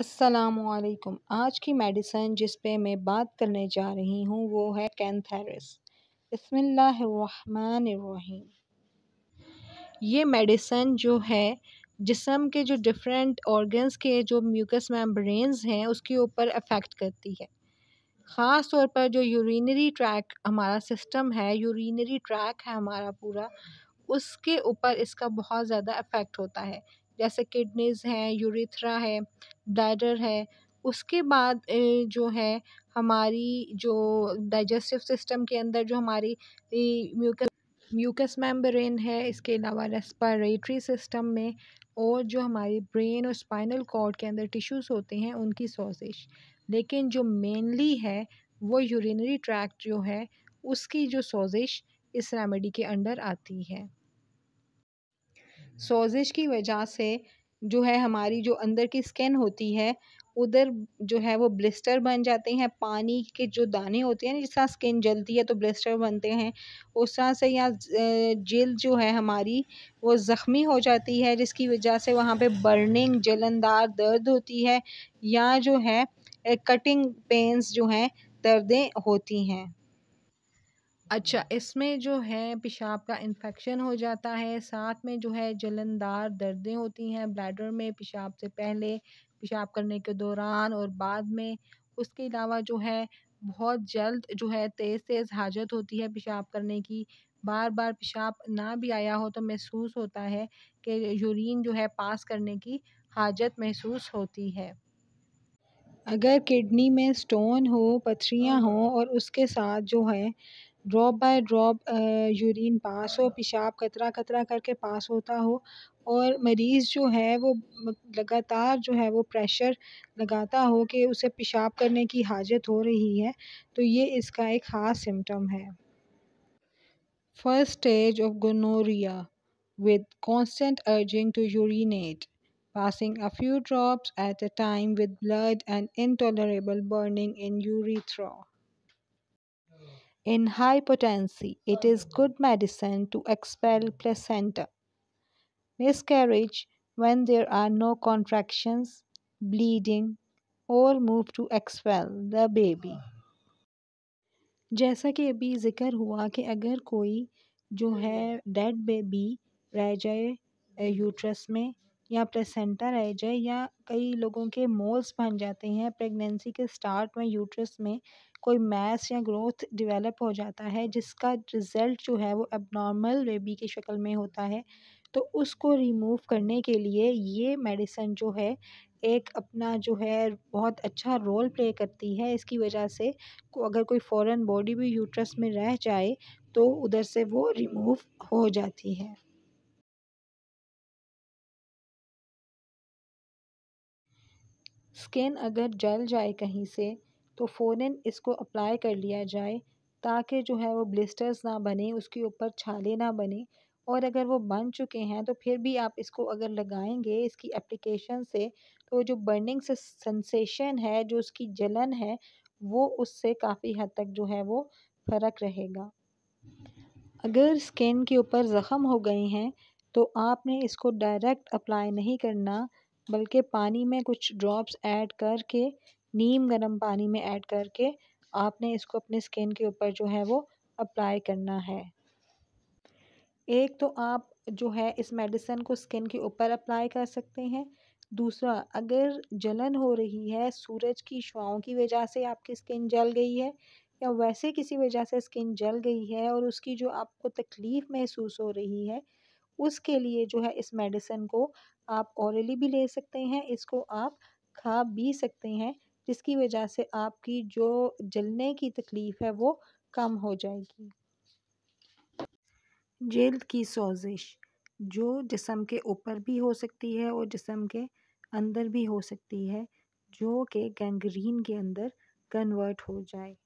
असलकुम आज की मेडिसन जिस पे मैं बात करने जा रही हूँ वो है कैंथेरिस बसमीम ये मेडिसन जो है जिसम के जो डिफरेंट ऑर्गन्स के जो म्यूकस मैम्ब्रेन्स हैं उसके ऊपर अफेक्ट करती है ख़ास तौर पर जो यूरिनरी ट्रैक हमारा सिस्टम है यूरिनरी ट्रैक है हमारा पूरा उसके ऊपर इसका बहुत ज़्यादा इफ़ेक्ट होता है जैसे किडनीज हैं यूरिथ्रा है ब्लैडर है उसके बाद जो है हमारी जो डाइजेस्टिव सिस्टम के अंदर जो हमारी म्यूकस म्यूकस मेम्ब्रेन है इसके अलावा रेस्पायरेटरी सिस्टम में और जो हमारी ब्रेन और स्पाइनल कॉर्ड के अंदर टिश्यूज़ होते हैं उनकी सोजिश लेकिन जो मेनली है वो यूरिनरी ट्रैक्ट जो है उसकी जो सोजिश इस रेमेडी के अंडर आती है सोजिश की वजह से जो है हमारी जो अंदर की स्किन होती है उधर जो है वो ब्लिस्टर बन जाते हैं पानी के जो दाने होते हैं जिस तरह स्किन जलती है तो ब्लिस्टर बनते हैं उस तरह से या जेल जो है हमारी वो ज़ख्मी हो जाती है जिसकी वजह से वहाँ पे बर्निंग जलनदार दर्द होती है या जो है कटिंग पेंस जो हैं दर्दें होती हैं अच्छा इसमें जो है पेशाब का इन्फेक्शन हो जाता है साथ में जो है जलनदार दर्दें होती हैं ब्लैडर में पेशाब से पहले पेशाब करने के दौरान और बाद में उसके अलावा जो है बहुत जल्द जो है तेज़ तेज़ हाजत होती है पेशाब करने की बार बार पेशाब ना भी आया हो तो महसूस होता है कि यूरिन जो है पास करने की हाजत महसूस होती है अगर किडनी में स्टोन हो पथरियाँ हाँ। हों और उसके साथ जो है drop by drop urine pass हो पेशाब कतरा कतरा करके पास होता हो और मरीज़ जो है वो लगातार जो है वो प्रेशर लगाता हो कि उसे पेशाब करने की हाजत हो रही है तो ये इसका एक ख़ास सिम्टम है first stage of gonorrhoea with constant urging to urinate passing a few drops at a time with blood and intolerable burning in urethra In high potency, it is good medicine to expel placenta. Miscarriage when there are no contractions, bleeding, or move to expel the baby जैसा कि अभी ज़िक्र हुआ कि अगर कोई जो है डेड बेबी रह जाए यूट्रस में या प्लेसेंटा रह जाए या कई लोगों के मोल्स बन जाते हैं प्रेगनेंसी के स्टार्ट में यूट्रस में कोई मैस या ग्रोथ डेवलप हो जाता है जिसका रिज़ल्ट जो है वो एबनॉर्मल बेबी की शक्ल में होता है तो उसको रिमूव करने के लिए ये मेडिसन जो है एक अपना जो है बहुत अच्छा रोल प्ले करती है इसकी वजह से को अगर कोई फ़ॉरेन बॉडी भी यूट्रस में रह जाए तो उधर से वो रिमूव हो जाती है स्किन अगर जल जाए कहीं से तो फ़ौर इसको अप्लाई कर लिया जाए ताकि जो है वो ब्लिस्टर्स ना बने उसके ऊपर छाले ना बने और अगर वो बन चुके हैं तो फिर भी आप इसको अगर लगाएंगे इसकी एप्लीकेशन से तो जो बर्निंग से सेंसेशन है जो उसकी जलन है वो उससे काफ़ी हद तक जो है वो फ़र्क रहेगा अगर स्किन के ऊपर ज़ख़म हो गए हैं तो आपने इसको डायरेक्ट अप्लाई नहीं करना बल्कि पानी में कुछ ड्रॉप्स ऐड करके नीम गर्म पानी में ऐड करके आपने इसको अपने स्किन के ऊपर जो है वो अप्लाई करना है एक तो आप जो है इस मेडिसन को स्किन के ऊपर अप्लाई कर सकते हैं दूसरा अगर जलन हो रही है सूरज की शुआओं की वजह से आपकी स्किन जल गई है या वैसे किसी वजह से स्किन जल गई है और उसकी जो आपको तकलीफ़ महसूस हो रही है उसके लिए जो है इस मेडिसिन को आप ऑरली भी ले सकते हैं इसको आप खा भी सकते हैं जिसकी वजह से आपकी जो जलने की तकलीफ़ है वो कम हो जाएगी जल्द की सोजिश जो जिसम के ऊपर भी हो सकती है और जिसम के अंदर भी हो सकती है जो कि गैंग्रीन के अंदर कन्वर्ट हो जाए